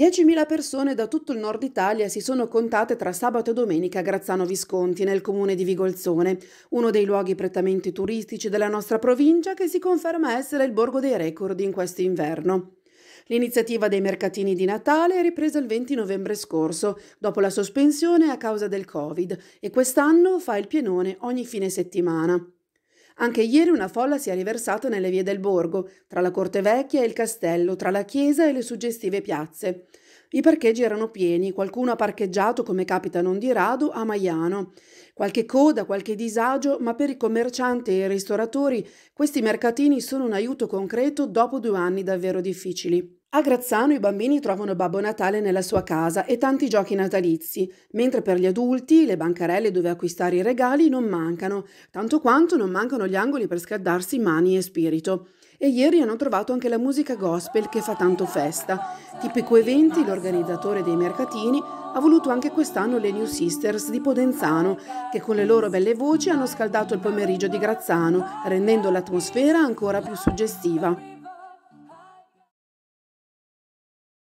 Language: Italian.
10.000 persone da tutto il nord Italia si sono contate tra sabato e domenica a Grazzano Visconti, nel comune di Vigolzone, uno dei luoghi prettamente turistici della nostra provincia che si conferma essere il borgo dei record in questo inverno. L'iniziativa dei mercatini di Natale è ripresa il 20 novembre scorso, dopo la sospensione a causa del Covid, e quest'anno fa il pienone ogni fine settimana. Anche ieri una folla si è riversata nelle vie del borgo, tra la corte vecchia e il castello, tra la chiesa e le suggestive piazze. I parcheggi erano pieni, qualcuno ha parcheggiato, come capita non di rado, a Maiano. Qualche coda, qualche disagio, ma per i commercianti e i ristoratori questi mercatini sono un aiuto concreto dopo due anni davvero difficili. A Grazzano i bambini trovano Babbo Natale nella sua casa e tanti giochi natalizi, mentre per gli adulti le bancarelle dove acquistare i regali non mancano, tanto quanto non mancano gli angoli per scaldarsi mani e spirito. E ieri hanno trovato anche la musica gospel che fa tanto festa. Tipico Eventi, l'organizzatore dei mercatini, ha voluto anche quest'anno le New Sisters di Podenzano, che con le loro belle voci hanno scaldato il pomeriggio di Grazzano, rendendo l'atmosfera ancora più suggestiva.